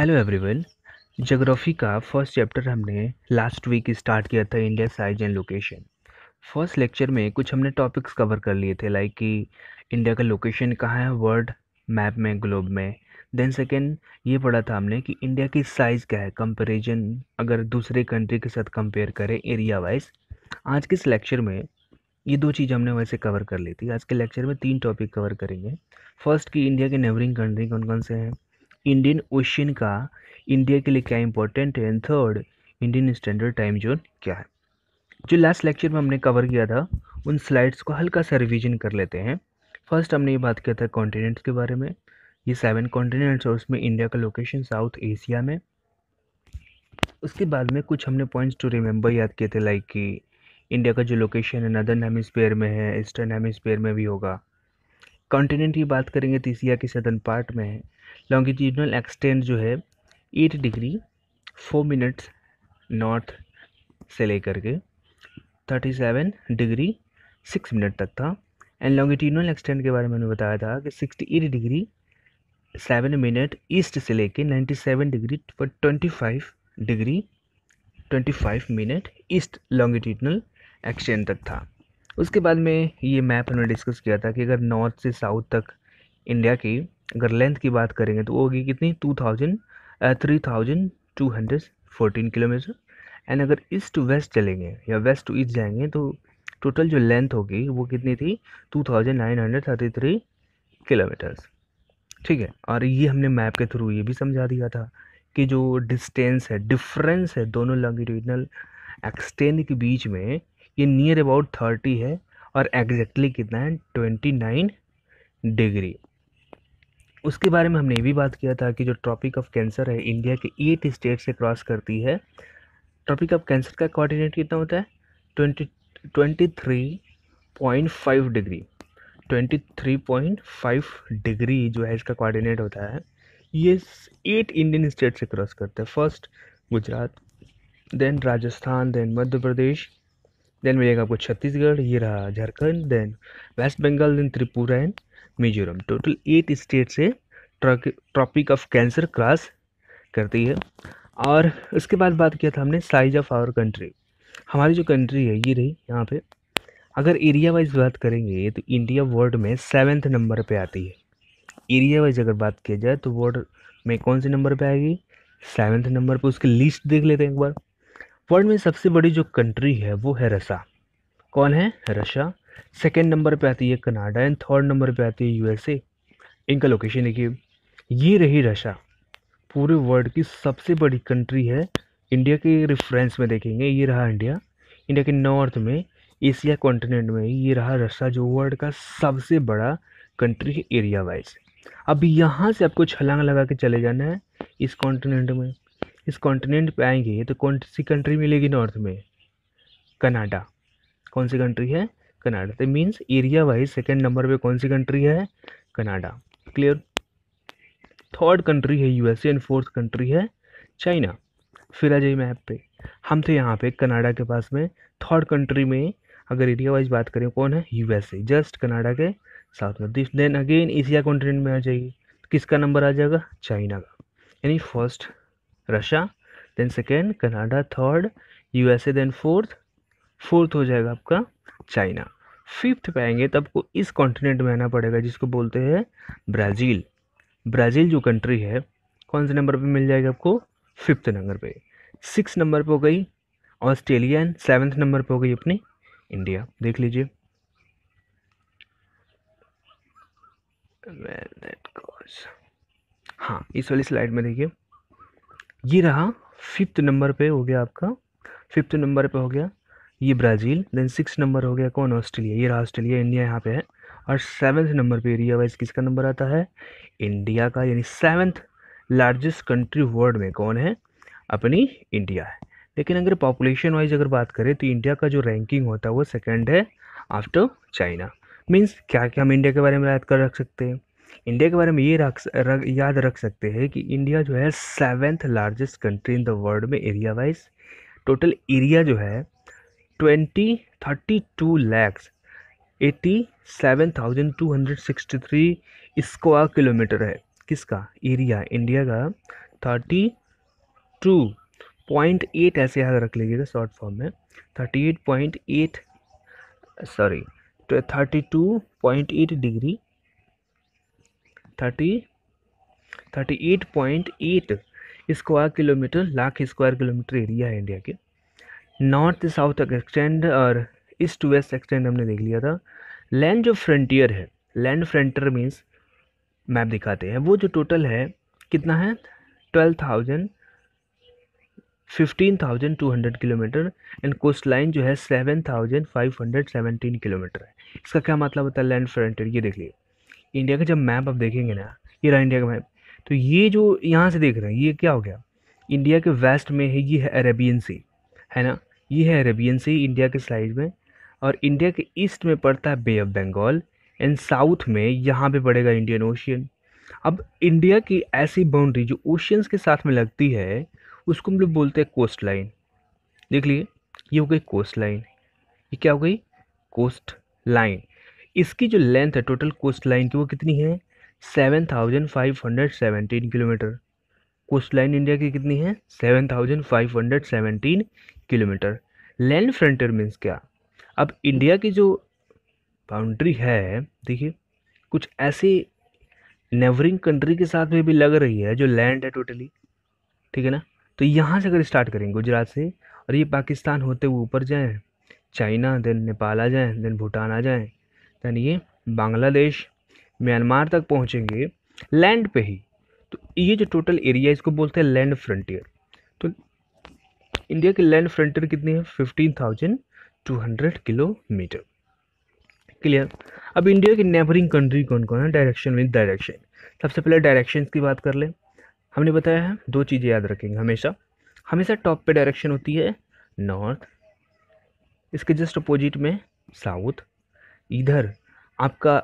hello everyone geography का first chapter हमने last week start किया था India size and location first lecture में कुछ हमने टॉपिक्स कवर कर लिए थे लाइक कि इंडिया का लोकेशन कहाँ है वर्ल्ड मैप में ग्लोब में देन सेकेंड ये पढ़ा था हमने कि इंडिया की साइज़ क्या है कंपेरिजन अगर दूसरे कंट्री के साथ कंपेयर करें एरिया वाइज आज के इस लेक्चर में ये दो चीज़ हमने वैसे कवर कर ली थी आज के लेक्चर में तीन टॉपिक कवर करेंगे फर्स्ट कि इंडिया के नेबरिंग कंट्री कौन कौन से हैं इंडियन ओशियन का इंडिया के लिए क्या इंपॉर्टेंट है and third Indian standard time zone क्या है जो लास्ट लेक्चर में हमने कवर किया था उन स्लाइड्स को हल्का सा रिविजन कर लेते हैं फर्स्ट हमने ये बात किया था कॉन्टिनेंट्स के बारे में ये सेवन कॉन्टिनेंट्स और उसमें इंडिया का लोकेशन साउथ एशिया में उसके बाद में कुछ हमने पॉइंट्स टू रिमेंबर याद किए थे लाइक कि इंडिया का जो लोकेशन है नदर्न हेमिसफेयर में है ईस्टर्न हेमिसफेयर में भी होगा कॉन्टिनेंट की बात करेंगे तो एशिया के सदर्न पार्ट में है लॉन्गिट्यूडनल एक्सटेंड जो है eight degree four minutes north से लेकर के thirty seven degree six minute तक था एंड लॉन्गिट्यूडनल एक्सटेंड के बारे में मैंने बताया था कि sixty eight degree seven minute east से लेकर नाइन्टी सेवन डिग्री पर twenty five degree twenty five minute east longitudinal extend तक था उसके बाद में ये मैप हमने डिस्कस किया था कि अगर नॉर्थ से साउथ तक इंडिया की अगर लेंथ की बात करेंगे तो वो होगी कितनी two thousand three thousand two hundred fourteen kilometre and अगर ईस्ट टू वेस्ट चलेंगे या वेस्ट टू ईस्ट जाएंगे तो टोटल जो लेंथ होगी वो कितनी थी two thousand nine hundred thirty three kilometres ठीक है और ये हमने मैप के थ्रू ये भी समझा दिया था कि जो डिस्टेंस है डिफरेंस है दोनों लॉन्गिट्यूडनल एक्सटेंड के बीच में ये नियर अबाउट थर्टी है और एग्जैक्टली कितना है ट्वेंटी नाइन डिग्री उसके बारे में हमने ये भी बात किया था कि जो ट्रॉपिक ऑफ कैंसर है इंडिया के एट स्टेट से क्रॉस करती है ट्रॉपिक ऑफ कैंसर का कोऑर्डिनेट कितना होता है twenty twenty three point five degree twenty three point five degree जो है इसका कोऑर्डिनेट होता है ये एट इंडियन स्टेट से क्रॉस करते हैं first Gujarat then Rajasthan then Madhya Pradesh then मिलेगा आपको छत्तीसगढ़ ये रहा Jharkhand then West Bengal then Tripura and Mizoram total eight state से ट्रॉपिक ऑफ कैंसर क्रॉस करती है और उसके बाद बात किया था हमने साइज ऑफ आवर कंट्री हमारी जो कंट्री है ये रही यहाँ पे अगर एरिया वाइज बात करेंगे तो इंडिया वर्ल्ड में सेवन्थ नंबर पे आती है एरिया वाइज अगर बात किया जाए तो वर्ल्ड में कौन से नंबर पे आएगी सेवन्थ नंबर पे उसकी लिस्ट देख लेते हैं एक बार वर्ल्ड में सबसे बड़ी जो कंट्री है वो है रसा कौन है रशा सेकेंड नंबर पे आती है कनाडा एंड थर्ड नंबर पे आती है यूएसए इनका लोकेशन देखिए ये रही रशा पूरे वर्ल्ड की सबसे बड़ी कंट्री है इंडिया के रेफरेंस में देखेंगे ये रहा इंडिया इंडिया के नॉर्थ में एशिया कॉन्टिनेंट में ये रहा रशिया जो वर्ल्ड का सबसे बड़ा कंट्री है एरिया वाइज अब यहाँ से आपको छलांग लगा के चले जाना है इस कॉन्टिनेंट में इस कॉन्टिनेंट पे आएंगे तो कौन सी कंट्री मिलेगी नॉर्थ में कनाडा कौन सी कंट्री है कनाडा तो means area wise second number पे कौन सी कंट्री है कनाडा क्लियर थर्ड कंट्री है यूएसए एंड फोर्थ कंट्री है चाइना फिर आ जाइए मैप पे हम थे यहाँ पे कनाडा के पास में थर्ड कंट्री में अगर एरिया वाइज बात करें कौन है यूएसए जस्ट कनाडा के साउथ में देन अगेन एशिया कॉन्टिनेंट में आ जाइए किसका नंबर आ जाएगा चाइना का यानी first Russia then second Canada third USA then fourth fourth हो जाएगा आपका चाइना फिफ्थ पे आएंगे तब को इस कॉन्टिनेंट में आना पड़ेगा जिसको बोलते हैं ब्राज़ील ब्राज़ील जो कंट्री है कौन से नंबर पे मिल जाएगा आपको फिफ्थ नंबर पे सिक्स नंबर पे हो गई ऑस्ट्रेलिया एंड सेवन्थ नंबर पे हो गई अपनी इंडिया देख लीजिए हाँ इस वाली स्लाइड में देखिए ये रहा फिफ्थ नंबर पे हो गया आपका फिफ्थ नंबर पे हो गया ये ब्राज़ील देन सिक्स नंबर हो गया कौन ऑस्ट्रेलिया ये रहा ऑस्ट्रेलिया इंडिया यहाँ पे है और सेवन्थ नंबर पे एरिया वाइज किसका नंबर आता है इंडिया का यानी सेवन्थ लार्जेस्ट कंट्री वर्ल्ड में कौन है अपनी इंडिया है लेकिन अगर पॉपुलेशन वाइज अगर बात करें तो इंडिया का जो रैंकिंग होता है वो सेकेंड है आफ्टर चाइना मीन्स क्या क्या हम इंडिया के बारे में बात कर रख सकते हैं इंडिया के बारे में ये रख, याद रख सकते हैं कि इंडिया जो है seventh largest country in the world में एरिया वाइज टोटल एरिया जो है twenty thirty two lakhs eighty seven thousand two hundred sixty three square kilometre है किसका एरिया इंडिया का थर्टी टू पॉइंट एट ऐसे याद रख लीजिएगा शॉर्ट फॉर्म में thirty eight point eight sorry thirty two point eight degree thirty thirty eight point eight square kilometre lakh square kilometre area है India के नॉर्थ साउथ तक extend और ईस्ट वेस्ट एक्सटेंड हमने देख लिया था लैंड जो फ्रंटियर है लैंड फ्रंटियर मीन्स मैप दिखाते हैं वो जो टोटल है कितना है twelve thousand fifteen thousand two hundred kilometre and coast line जो है seven thousand five hundred seventeen kilometre है इसका क्या मतलब होता है लैंड फ्रंटियर ये देख लीजिए इंडिया का जब मैप आप देखेंगे ना ये रहा इंडिया का मैप तो ये जो यहाँ से देख रहे हैं ये क्या हो गया इंडिया के वेस्ट में है ये है अरेबियन सी है ना ये है अरेबियन सी इंडिया के साइड में और इंडिया के ईस्ट में पड़ता है bay of Bengal and south में यहाँ पे पड़ेगा इंडियन ओशियन अब इंडिया की ऐसी बाउंड्री जो ओशियंस के साथ में लगती है उसको हम लोग बोलते हैं कोस्ट लाइन देख लीजिए ये हो गई कोस्ट लाइन ये क्या हो गई कोस्ट लाइन इसकी जो लेंथ है टोटल कोस्ट लाइन की वो कितनी है seven thousand five hundred seventeen kilometre coast line India की कितनी है seven thousand five hundred seventeen kilometre land frontier means क्या अब इंडिया की जो बाउंड्री है देखिए कुछ ऐसे नेवरिंग कंट्री के साथ में भी लग रही है जो लैंड है टोटली ठीक है ना तो यहाँ से अगर स्टार्ट करेंगे गुजरात से और ये पाकिस्तान होते हुए ऊपर जाएँ चाइना देन नेपाल आ जाएँ देन भूटान आ जाएँ यानी ये बांग्लादेश म्यांमार तक पहुँचेंगे लैंड पे ही तो ये जो टोटल एरिया इसको बोलते हैं लैंड फ्रंटियर तो इंडिया के लैंड फ्रंटियर कितनी है fifteen thousand two hundred kilometre clear अब इंडिया की नेबरिंग कंट्री कौन कौन है डायरेक्शन विद डायरेक्शन सबसे पहले डायरेक्शन की बात कर लें हमने बताया है दो चीज़ें याद रखेंगे हमेशा हमेशा टॉप पे डायरेक्शन होती है नॉर्थ इसके जस्ट अपोजिट में साउथ इधर आपका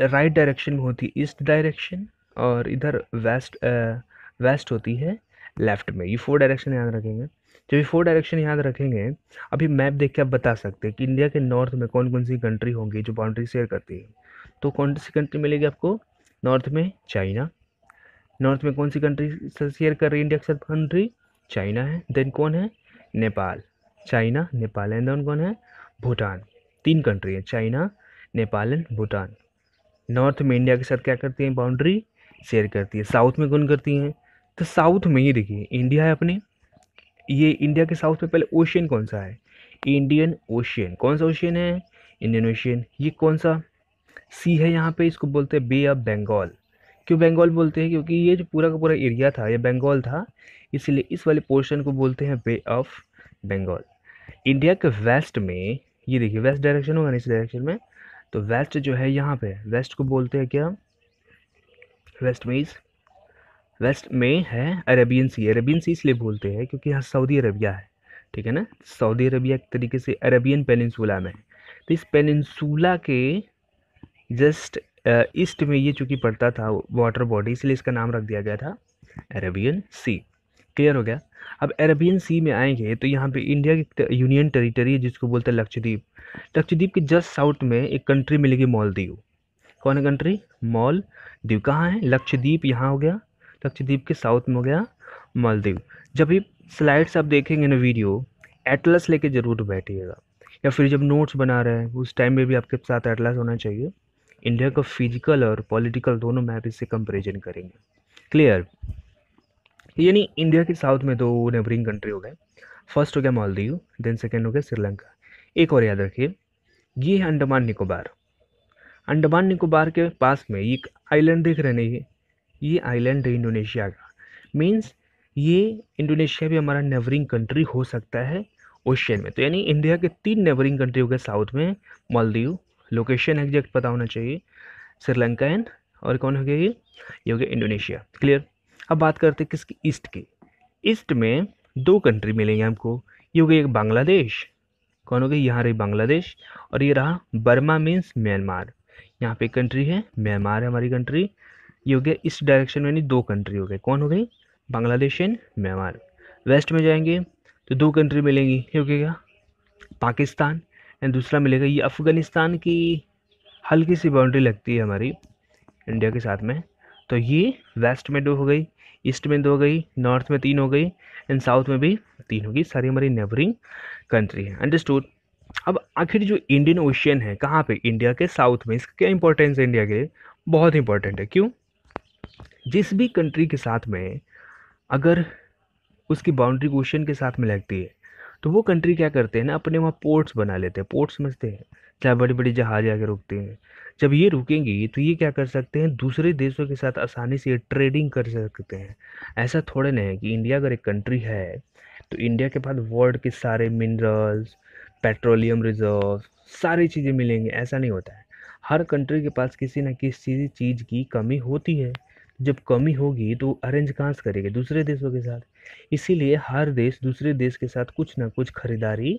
राइट डायरेक्शन में होती है ईस्ट डायरेक्शन और इधर वेस्ट वेस्ट होती है लेफ़्ट में ये फोर डायरेक्शन याद रखेंगे जब ये फोर डायरेक्शन याद रखेंगे अभी मैप देख के आप बता सकते हैं कि इंडिया के नॉर्थ में कौन कौन सी कंट्री होंगी जो बाउंड्री शेयर करती है तो कौन सी कंट्री मिलेगी आपको नॉर्थ में चाइना नॉर्थ में कौन सी कंट्री शेयर कर रही है इंडिया के साथ कंट्री चाइना है देन कौन है Nepal China Nepal and then कौन है भूटान तीन कंट्री है China Nepal and Bhutan north में इंडिया के साथ क्या करती है बाउंड्री शेयर करती है साउथ में कौन करती हैं तो साउथ में ही देखिए इंडिया है अपने ये इंडिया के साउथ में पहले ओशियन कौन सा है इंडियन ओशियन कौन सा ओशियन है इंडियन ओशियन ये कौन सा सी है यहाँ पे इसको बोलते हैं बे ऑफ बंगाल क्यों बंगाल बोलते हैं क्योंकि ये जो पूरा का पूरा एरिया था ये बंगाल था इसलिए इस वाले पोर्शन को बोलते हैं बे ऑफ बंगाल इंडिया के वेस्ट में ये देखिए वेस्ट डायरेक्शन होगा ना इस डायरेक्शन में तो वेस्ट जो है यहाँ पे वेस्ट को बोलते हैं क्या वेस्ट मीन्स वेस्ट में है अरेबियन सी अरेबियन सी इसलिए बोलते हैं क्योंकि यहाँ सऊदी अरबिया है ठीक है ना सऊदी अरबिया एक तरीके से अरेबियन पेनिनसूला में है तो इस पेनिनसूला के जस्ट ईस्ट में ये चूँकि पड़ता था वाटर बॉडी इसलिए इसका नाम रख दिया गया था अरेबियन सी क्लियर हो गया अब अरेबियन सी में आएंगे तो यहाँ पे इंडिया की यूनियन टेरिटरी है जिसको बोलते हैं लक्षद्वीप लक्षद्वीप के जस्ट साउथ में एक कंट्री मिलेगी मॉलदीव कौन है कंट्री मॉलदीव कहाँ है लक्षद्वीप यहाँ हो गया लक्षद्वीप के साउथ में हो गया मालदीव जब भी स्लाइड्स आप देखेंगे ना वीडियो एटलस लेके ज़रूर बैठिएगा या फिर जब नोट्स बना रहे हैं उस टाइम में भी आपके साथ एटलस होना चाहिए इंडिया का फिजिकल और पॉलिटिकल दोनों मैप इससे कंपेरिजन करेंगे क्लियर यानी इंडिया के साउथ में दो नेबरिंग कंट्री हो गए फर्स्ट हो गया मालदीव देन सेकेंड हो गया श्रीलंका एक और याद रखिए ये है अंडमान निकोबार अंडमान निकोबार के पास में एक आइलैंड देख रहे नहीं ये ये आइलैंड है इंडोनेशिया का मीन्स ये इंडोनेशिया भी हमारा नेबरिंग कंट्री हो सकता है ओशियन में तो यानी इंडिया के तीन नेबरिंग कंट्री हो गए साउथ में मालदीव लोकेशन एग्जैक्ट पता होना चाहिए श्रीलंका एंड और कौन हो गया ये ये हो गया इंडोनेशिया क्लियर अब बात करते हैं किसकी ईस्ट की ईस्ट में दो कंट्री मिलेंगे हमको ये हो गई एक बांग्लादेश कौन हो गई यहाँ रही बांग्लादेश और ये रहा बर्मा मीन्स म्यांमार यहाँ पे कंट्री है म्यांमार है हमारी कंट्री ये हो गया ईस्ट डायरेक्शन में यानी दो कंट्री हो गए कौन हो गई बांग्लादेश एंड म्यांमार वेस्ट में जाएंगे तो दो कंट्री मिलेंगी ये हो गया पाकिस्तान एंड दूसरा मिलेगा ये अफ़गानिस्तान की हल्की सी बाउंड्री लगती है हमारी इंडिया के साथ में तो ये वेस्ट में दो हो गई ईस्ट में दो गई नॉर्थ में तीन हो गई एंड साउथ में भी तीन हो गई सारी हमारी नेबरिंग कंट्री है अंडरस्टूड अब आखिर जो इंडियन ओशियन है कहाँ पे इंडिया के साउथ में इसका क्या इंपॉर्टेंस है इंडिया के लिए बहुत इंपॉर्टेंट है क्यों जिस भी कंट्री के साथ में अगर उसकी बाउंड्री ओशियन के साथ में लगती है तो वो कंट्री क्या करते हैं ना अपने वहाँ पोर्ट्स बना लेते हैं पोर्ट्स समझते हैं चाहे बड़े बड़े जहाज आके रुकते हैं जब ये रुकेंगी तो ये क्या कर सकते हैं दूसरे देशों के साथ आसानी से ट्रेडिंग कर सकते हैं ऐसा थोड़े नहीं है कि इंडिया अगर एक कंट्री है तो इंडिया के पास वर्ल्ड के सारे मिनरल्स पेट्रोलियम रिजर्व सारी चीज़ें मिलेंगी ऐसा नहीं होता है हर कंट्री के पास किसी न किसी चीज़ की कमी होती है जब कमी होगी तो अरेंज कहाँ से करेंगे दूसरे देशों के साथ इसीलिए हर देश दूसरे देश के साथ कुछ ना कुछ खरीदारी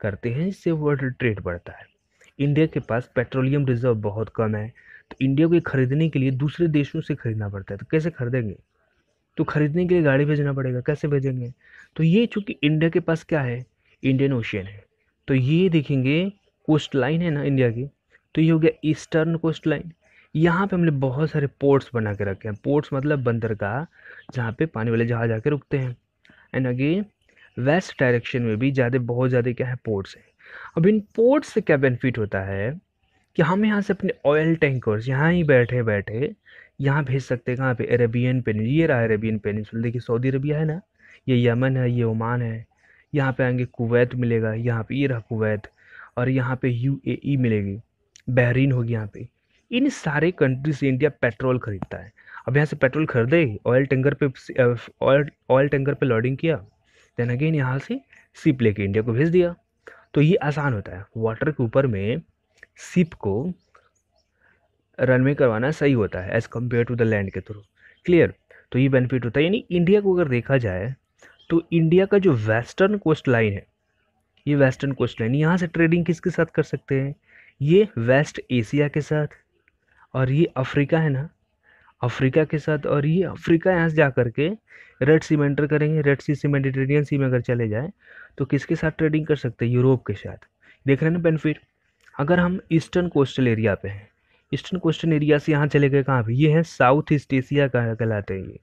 करते हैं जिससे वर्ल्ड ट्रेड बढ़ता है इंडिया के पास पेट्रोलियम रिजर्व बहुत कम है तो इंडिया को ये खरीदने के लिए दूसरे देशों से खरीदना पड़ता है तो कैसे खरीदेंगे तो खरीदने के लिए गाड़ी भेजना पड़ेगा कैसे भेजेंगे तो ये चूँकि इंडिया के पास क्या है इंडियन ओशियन है तो ये देखेंगे कोस्ट लाइन है ना इंडिया की तो ये हो गया ईस्टर्न कोस्ट लाइन यहाँ पे हमने बहुत सारे पोर्ट्स बना के रखे हैं पोर्ट्स मतलब बंदरगाह जहाँ पे पानी वाले जहाज आके रुकते हैं एंड अगेन वेस्ट डायरेक्शन में भी ज़्यादा बहुत ज़्यादा क्या है पोर्ट्स हैं अब इन पोर्ट से क्या बेनिफिट होता है कि हम यहाँ से अपने ऑयल टैंकर्स यहाँ ही बैठे बैठे यहाँ भेज सकते हैं कहाँ पे अरेबियन पेन ये रहा अरेबियन पेन देखिए सऊदी अरबिया है ना ये यमन है ये ओमान है यहाँ पे आएंगे कुवैत मिलेगा यहाँ पे ये रहा कुवैत और यहाँ पे यूएई मिलेगी बहरीन होगी यहाँ पे इन सारे कंट्री से इंडिया पेट्रोल खरीदता है अब यहाँ से पेट्रोल खरीदे ऑयल टैंकर पे ऑयल ऑयल टैंकर पे लोडिंग किया देन अगेन यहाँ से सिप लेके इंडिया को भेज दिया तो ये आसान होता है वाटर के ऊपर में सिप को रनवे करवाना सही होता है as compare to the land के थ्रू क्लियर तो ये बेनिफिट होता है यानी इंडिया को अगर देखा जाए तो इंडिया का जो वेस्टर्न कोस्ट लाइन है ये वेस्टर्न कोस्ट लाइन यहाँ से ट्रेडिंग किसके साथ कर सकते हैं ये वेस्ट एशिया के साथ और ये अफ्रीका है ना अफ्रीका के साथ और ये अफ्रीका यहाँ से जा करके रेड सी में एंटर करेंगे रेड सी से मेडिटेरियन सी में अगर चले जाए तो किसके साथ ट्रेडिंग कर सकते हैं यूरोप के साथ देख रहे हैं ना बेनिफिट अगर हम ईस्टर्न कोस्टल एरिया पे हैं ईस्टर्न कोस्टल एरिया से यहाँ चले गए कहाँ पर ये है साउथ ईस्ट एशिया का कहलाते हैं ये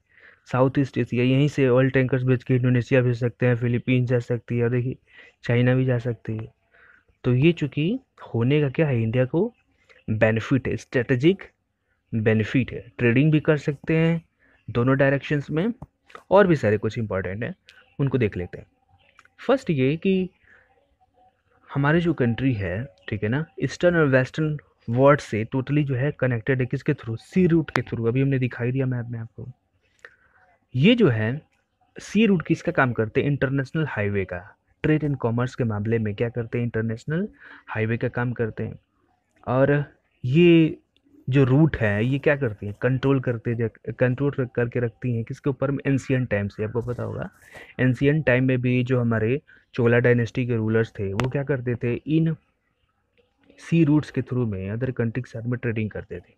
साउथ ईस्ट एशिया यहीं से ऑयल टैंकर्स भेज के इंडोनेशिया भेज सकते हैं फिलीपींस जा सकती है और देखिए चाइना भी जा सकती है तो ये चूँकि होने का क्या है इंडिया को बेनिफिट है स्ट्रेटेजिक बेनिफिट है ट्रेडिंग भी कर सकते हैं दोनों डायरेक्शंस में और भी सारे कुछ इंपॉर्टेंट हैं उनको देख लेते हैं फर्स्ट ये कि हमारी जो कंट्री है ठीक है ना ईस्टर्न और वेस्टर्न वर्ल्ड से टोटली जो है कनेक्टेड है किसके थ्रू सी रूट के थ्रू अभी हमने दिखाई दिया मैप में आपको ये जो है सी रूट किसका काम करते हैं इंटरनेशनल हाईवे का ट्रेड एंड कॉमर्स के मामले में क्या करते हैं इंटरनेशनल हाईवे का काम करते हैं और ये जो रूट है ये क्या करती हैं कंट्रोल करते कंट्रोल करके रखती हैं किसके ऊपर में एंशियन टाइम से आपको पता होगा एनशियन टाइम में भी जो हमारे चोला डायनेस्टी के रूलर्स थे वो क्या करते थे इन सी रूट्स के थ्रू में अदर कंट्री के साथ में ट्रेडिंग करते थे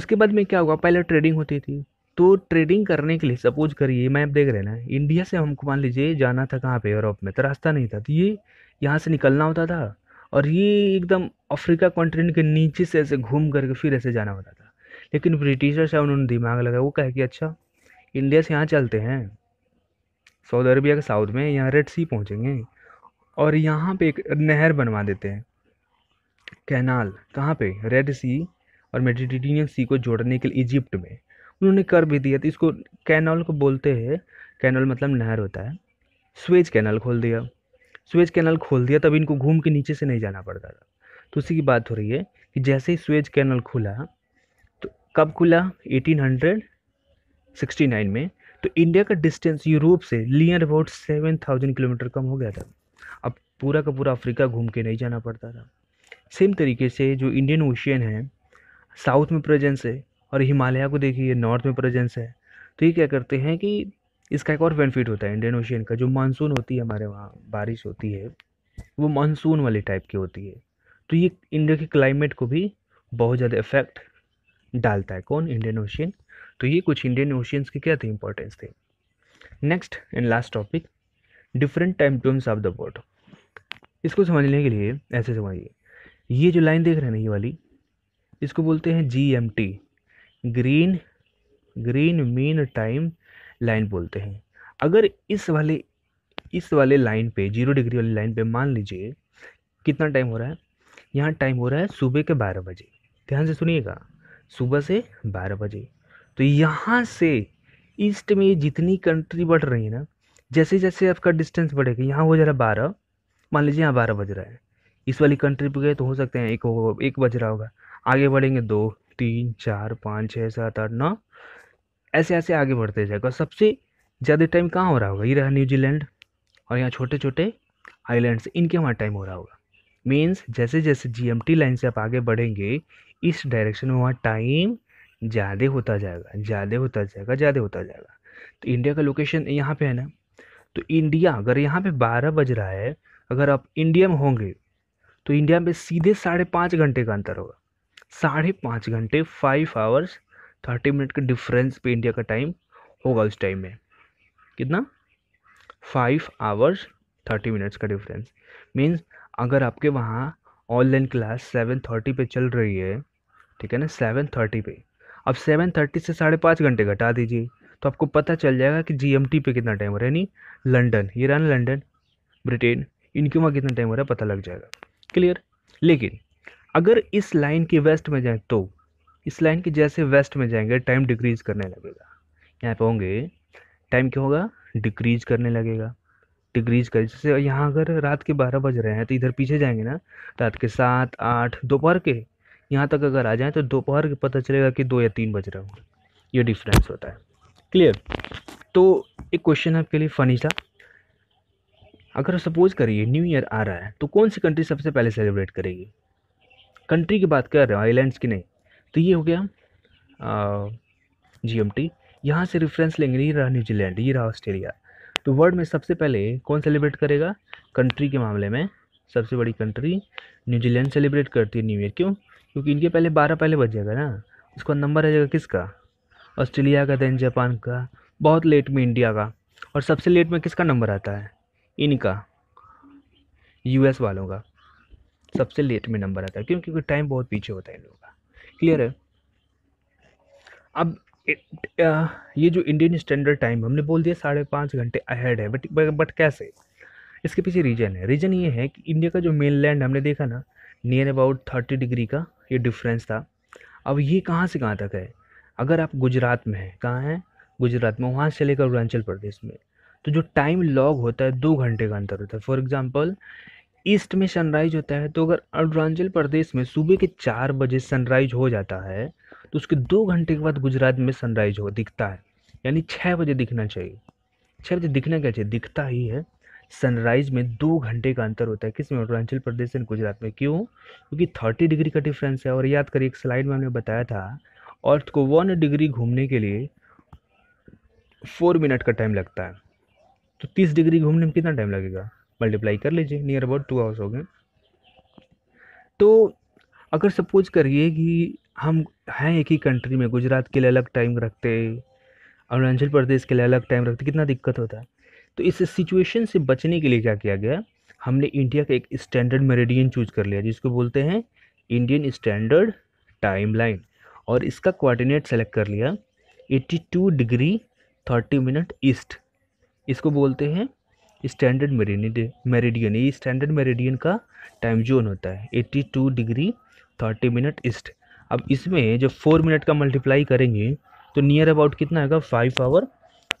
उसके बाद में क्या हुआ पहले ट्रेडिंग होती थी तो ट्रेडिंग करने के लिए सपोज करिए मैं आप देख रहे ना इंडिया से हमको मान लीजिए जाना था कहाँ पे यूरोप में तो रास्ता नहीं था तो ये यहाँ से निकलना होता था और ये एकदम अफ्रीका कॉन्टिनेंट के नीचे से ऐसे घूम करके फिर ऐसे जाना होता था लेकिन ब्रिटिशर्स है उन्होंने दिमाग लगाया वो कहे कि अच्छा इंडिया से यहाँ चलते हैं सऊदी अरबिया के साउथ में यहाँ रेड सी पहुँचेंगे और यहाँ पे एक नहर बनवा देते हैं कैनाल कहाँ पे रेड सी और मेडिटेरेनियन सी को जोड़ने के लिए इजिप्ट में उन्होंने कर भी दिया तो इसको कैनाल को बोलते हैं कैनाल मतलब नहर होता है स्वेज कैनाल खोल दिया स्वेज कैनल खोल दिया तब इनको घूम के नीचे से नहीं जाना पड़ता था तो उसी की बात हो रही है कि जैसे ही स्वेज कैनल खुला तो कब खुला 1869 में तो इंडिया का डिस्टेंस यूरोप से near about seven thousand kilometre कम हो गया था अब पूरा का पूरा अफ्रीका घूम के नहीं जाना पड़ता था सेम तरीके से जो इंडियन ओशियन है साउथ में प्रेजेंस है और हिमालय को देखिए नॉर्थ में प्रेजेंस है तो ये क्या करते हैं कि इसका एक और बेनिफिट होता है इंडियन ओशियन का जो मानसून होती है हमारे वहाँ बारिश होती है वो मानसून वाली टाइप की होती है तो ये इंडिया के क्लाइमेट को भी बहुत ज़्यादा इफेक्ट डालता है कौन इंडियन ओशियन तो ये कुछ इंडियन ओशियंस के क्या थे इंपॉर्टेंस थे next and last topic different time zones of the world इसको समझने के लिए ऐसे समझिए ये जो लाइन देख रहे हैं ना ये वाली इसको बोलते हैं G M T green green mean time line बोलते हैं अगर इस वाले इस वाले लाइन पे जीरो डिग्री वाली लाइन पे मान लीजिए कितना टाइम हो रहा है यहाँ टाइम हो रहा है सुबह के बारह बजे ध्यान से सुनिएगा सुबह से बारह बजे तो यहाँ से ईस्ट में जितनी कंट्री बढ़ रही है ना जैसे जैसे आपका डिस्टेंस बढ़ेगा यहाँ हो जा रहा है बारह मान लीजिए यहाँ बारह बज रहा है इस वाली कंट्री पर गए तो हो सकते हैं एक हो एक बज रहा होगा आगे बढ़ेंगे दो तीन चार पाँच छः सात आठ नौ ऐसे ऐसे आगे बढ़ते जाएगा सबसे ज़्यादा टाइम कहाँ हो रहा होगा ये रहा न्यूजीलैंड और यहाँ छोटे छोटे आइलैंड्स इनके वहाँ टाइम हो रहा होगा मीन्स जैसे जैसे जी लाइन से आप आगे बढ़ेंगे इस डायरेक्शन में वहाँ टाइम ज़्यादा होता जाएगा ज़्यादा होता जाएगा ज़्यादा होता जाएगा तो इंडिया का लोकेशन यहाँ पे है ना तो इंडिया अगर यहाँ पे बारह बज रहा है अगर आप इंडिया में होंगे तो इंडिया में सीधे साढ़े पाँच घंटे का अंतर होगा साढ़े पाँच घंटे फाइव आवर्स थर्टी मिनट के डिफरेंस पे इंडिया का टाइम होगा उस टाइम में कितना फाइव आवर्स थर्टी मिनट्स का डिफरेंस मीन्स अगर आपके वहाँ ऑनलाइन क्लास सेवन थर्टी पर चल रही है ठीक है ना सेवन थर्टी पर अब सेवन थर्टी से साढ़े पाँच घंटे घटा दीजिए तो आपको पता चल जाएगा कि जी एम टी पे कितना टाइम हो रहा है यानी लंडन ये रहा ना लंडन ब्रिटेन इनके वहाँ कितना टाइम हो रहा है पता लग जाएगा क्लियर लेकिन अगर इस लाइन के वेस्ट में जाए तो इस लाइन के जैसे वेस्ट में जाएंगे टाइम डिक्रीज करने लगेगा यहाँ पे होंगे टाइम क्या होगा डिक्रीज करने लगेगा डिक्रीज कर जैसे यहाँ अगर रात के बारह बज रहे हैं तो इधर पीछे जाएंगे ना रात के सात आठ दोपहर के यहाँ तक अगर आ जाएँ तो दोपहर के पता चलेगा कि दो या तीन बज रहे होंगे ये डिफरेंस होता है क्लियर तो एक क्वेश्चन आपके लिए फ़नी था अगर सपोज करिए न्यू ईयर आ रहा है तो कौन सी कंट्री सबसे पहले सेलिब्रेट करेगी कंट्री की बात कर रहे हो आइलैंड्स की नहीं तो ये हो गया जी एम टी यहाँ से रेफरेंस लेंगे ये रहा न्यूजीलैंड ये रहा ऑस्ट्रेलिया तो वर्ल्ड में सबसे पहले कौन सेलिब्रेट करेगा कंट्री के मामले में सबसे बड़ी कंट्री न्यूजीलैंड सेलिब्रेट करती है न्यू ईयर क्यों क्योंकि इनके पहले बारह पहले बज जाएगा ना उसका नंबर आ जाएगा किसका ऑस्ट्रेलिया का देन जापान का बहुत लेट में इंडिया का और सबसे लेट में किसका नंबर आता है इनका यूएस वालों का सबसे लेट में नंबर आता है क्यों क्योंकि टाइम बहुत पीछे होता है इन लोग क्लियर है अब uh, ये जो इंडियन स्टैंडर्ड टाइम हमने बोल दिया साढ़े पाँच घंटे अहेड है बट बट कैसे इसके पीछे रीजन है रीजन ये है कि इंडिया का जो मेन लैंड हमने देखा ना नियर अबाउट थर्टी डिग्री का ये डिफरेंस था अब ये कहाँ से कहाँ तक है अगर आप गुजरात में हैं कहाँ हैं गुजरात में वहाँ से लेकर अरुणाचल प्रदेश में तो जो टाइम लॉग होता है दो घंटे का अंतर होता है फॉर एग्ज़ाम्पल ईस्ट में सनराइज होता है तो अगर अरुणाचल प्रदेश में सुबह के चार बजे सनराइज हो जाता है तो उसके दो घंटे के बाद गुजरात में सनराइज हो दिखता है यानी छः बजे दिखना चाहिए छः बजे दिखना क्या चाहिए दिखता ही है सनराइज में दो घंटे का अंतर होता है किस में अरुणाचल प्रदेश एंड गुजरात में क्यों क्योंकि थर्टी डिग्री का डिफरेंस है और याद करिए एक स्लाइड में हमने बताया था अर्थ को वन डिग्री घूमने के लिए फोर मिनट का टाइम लगता है तो तीस डिग्री घूमने में कितना टाइम लगेगा मल्टीप्लाई कर लीजिए नियर अबाउट टू आवर्स हो गए तो अगर सपोज करिए कि हम हैं एक ही कंट्री में गुजरात के लिए अलग टाइम रखते अरुणाचल प्रदेश के लिए अलग टाइम रखते कितना दिक्कत होता है तो इस सिचुएशन से बचने के लिए क्या किया गया हमने इंडिया का एक स्टैंडर्ड मेरेडियन चूज कर लिया जिसको बोलते हैं इंडियन स्टैंडर्ड टाइम लाइन और इसका कोऑर्डिनेट सेलेक्ट कर लिया 82 डिग्री 30 मिनट ईस्ट इसको बोलते हैं स्टैंडर्ड मेरिडियन मेरेडियन ये स्टैंडर्ड मेरेडियन का टाइम जोन होता है eighty two degree thirty minute east अब इसमें जब फोर मिनट का मल्टीप्लाई करेंगे तो नियर अबाउट कितना आएगा five hour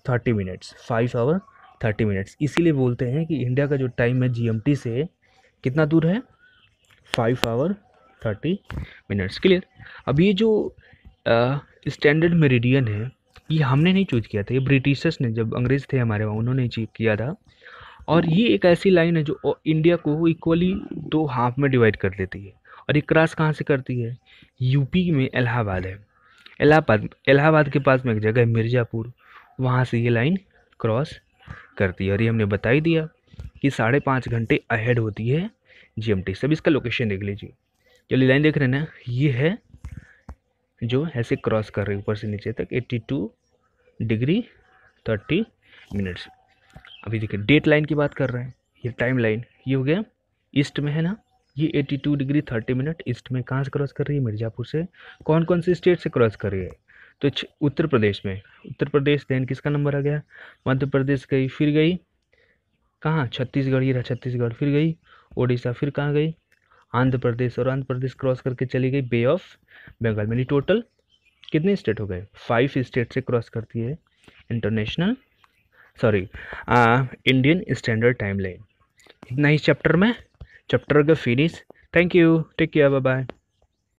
thirty minutes five hour thirty minutes इसीलिए बोलते हैं कि इंडिया का जो टाइम है जी से कितना दूर है five hour thirty minutes clear अब ये जो स्टैंडर्ड मेरेडियन है ये हमने नहीं चूज किया था ये ब्रिटिशर्स ने जब अंग्रेज़ थे हमारे वहाँ उन्होंने चीज किया था और ये एक ऐसी लाइन है जो इंडिया को इक्वली दो हाफ में डिवाइड कर देती है और ये क्रॉस कहाँ से करती है यूपी में इलाहाबाद है इलाहाबाद इलाहाबाद के पास में एक जगह है मिर्ज़ापुर वहाँ से ये लाइन क्रॉस करती है और ये हमने बता ही दिया कि साढ़े पाँच घंटे अहेड होती है जी एम टी सब इसका लोकेशन देख लीजिए चलिए लाइन देख रहे हैं ना ये है जो ऐसे क्रॉस कर रही है ऊपर से नीचे तक eighty two degree thirty minutes अभी देखिए डेट लाइन की बात कर रहे हैं ये टाइम लाइन ये हो गया ईस्ट में है ना ये 82 डिग्री 30 मिनट ईस्ट में कहाँ से क्रॉस कर रही है मिर्ज़ापुर से कौन कौन से स्टेट से क्रॉस कर रही है तो उत्तर प्रदेश में उत्तर प्रदेश देन किसका नंबर आ गया मध्य प्रदेश गई फिर गई कहाँ छत्तीसगढ़ ये रहा छत्तीसगढ़ फिर गई ओडिशा फिर कहाँ गई आंध्र प्रदेश और आंध्र प्रदेश क्रॉस करके चली गई बे ऑफ बंगाल मेरी टोटल कितने स्टेट हो गए फाइव स्टेट से क्रॉस करती है international sorry Indian standard time line इतना ही चैप्टर में चैप्टर का finish thank you take care bye bye